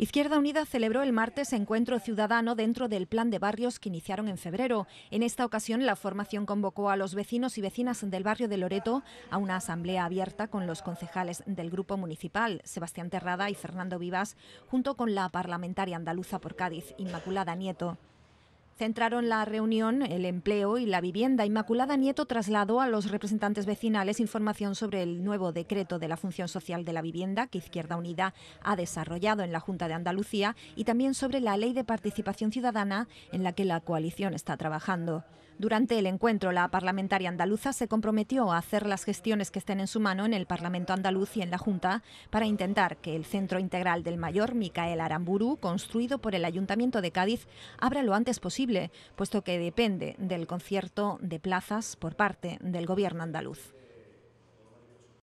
Izquierda Unida celebró el martes encuentro ciudadano dentro del plan de barrios que iniciaron en febrero. En esta ocasión, la formación convocó a los vecinos y vecinas del barrio de Loreto a una asamblea abierta con los concejales del grupo municipal, Sebastián Terrada y Fernando Vivas, junto con la parlamentaria andaluza por Cádiz, Inmaculada Nieto. Centraron la reunión el empleo y la vivienda. Inmaculada Nieto trasladó a los representantes vecinales información sobre el nuevo decreto de la función social de la vivienda que Izquierda Unida ha desarrollado en la Junta de Andalucía y también sobre la ley de participación ciudadana en la que la coalición está trabajando. Durante el encuentro, la parlamentaria andaluza se comprometió a hacer las gestiones que estén en su mano en el Parlamento andaluz y en la Junta para intentar que el Centro Integral del Mayor, Micael Aramburu, construido por el Ayuntamiento de Cádiz, abra lo antes posible puesto que depende del concierto de plazas por parte del Gobierno andaluz.